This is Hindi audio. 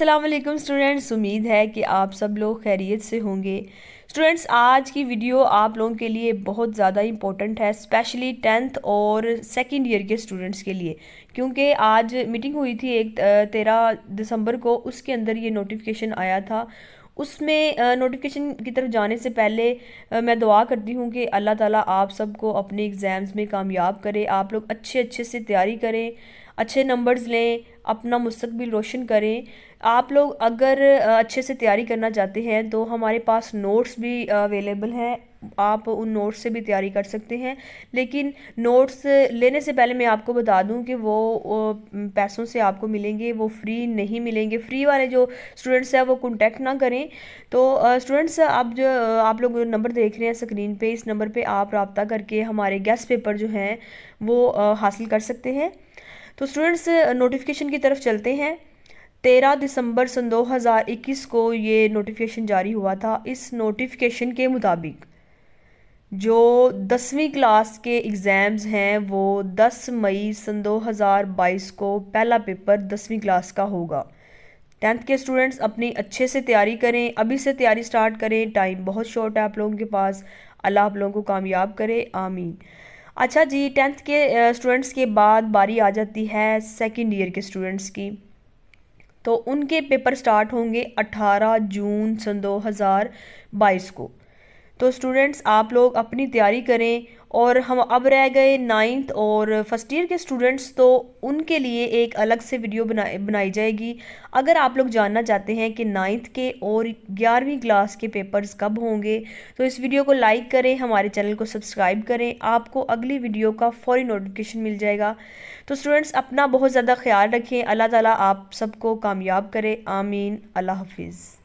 असलकम स्टूडेंट्स उम्मीद है कि आप सब लोग खैरियत से होंगे स्टूडेंट्स आज की वीडियो आप लोगों के लिए बहुत ज़्यादा इंपॉर्टेंट है स्पेशली टेंथ और सेकंड ईयर के स्टूडेंट्स के लिए क्योंकि आज मीटिंग हुई थी एक तेरह दिसंबर को उसके अंदर ये नोटिफिकेशन आया था उसमें नोटिफिकेशन की तरफ जाने से पहले आ, मैं दुआ करती हूँ कि अल्लाह ताला आप सबको अपने एग्ज़ाम्स में कामयाब करे आप लोग अच्छे अच्छे से तैयारी करें अच्छे नंबर्स लें अपना मुस्तबिल रोशन करें आप लोग अगर अच्छे से तैयारी करना चाहते हैं तो हमारे पास नोट्स भी अवेलेबल हैं आप उन नोट्स से भी तैयारी कर सकते हैं लेकिन नोट्स लेने से पहले मैं आपको बता दूं कि वो पैसों से आपको मिलेंगे वो फ्री नहीं मिलेंगे फ्री वाले जो स्टूडेंट्स हैं वो कॉन्टेक्ट ना करें तो स्टूडेंट्स आप जो आप लोग नंबर देख रहे हैं स्क्रीन पे इस नंबर पे आप रबता करके हमारे गेस्ट पेपर जो हैं वो हासिल कर सकते हैं तो स्टूडेंट्स नोटिफिकेशन की तरफ चलते हैं तेरह दिसंबर सन 2021 को ये नोटिफिकेशन जारी हुआ था इस नोटिफिकेशन के मुताबिक जो दसवीं क्लास के एग्ज़ाम्स हैं वो 10 मई सन 2022 को पहला पेपर दसवीं क्लास का होगा टेंथ के स्टूडेंट्स अपनी अच्छे से तैयारी करें अभी से तैयारी स्टार्ट करें टाइम बहुत शॉर्ट है आप लोगों के पास अल्लाह आप लोगों को कामयाब करे आमीन अच्छा जी टेंथ के स्टूडेंट्स के बाद बारी आ जाती है सेकेंड ईयर के स्टूडेंट्स की तो उनके पेपर स्टार्ट होंगे 18 जून सन 2022 को तो स्टूडेंट्स आप लोग अपनी तैयारी करें और हम अब रह गए नाइन्थ और फर्स्ट ईयर के स्टूडेंट्स तो उनके लिए एक अलग से वीडियो बना बनाई जाएगी अगर आप लोग जानना चाहते हैं कि नाइन्थ के और ग्यारहवीं क्लास के पेपर्स कब होंगे तो इस वीडियो को लाइक करें हमारे चैनल को सब्सक्राइब करें आपको अगली वीडियो का फौरी नोटिफिकेशन मिल जाएगा तो स्टूडेंट्स अपना बहुत ज़्यादा ख्याल रखें अल्लाह ताला आप सबको कामयाब करें आमीन अल्लाह हाफिज़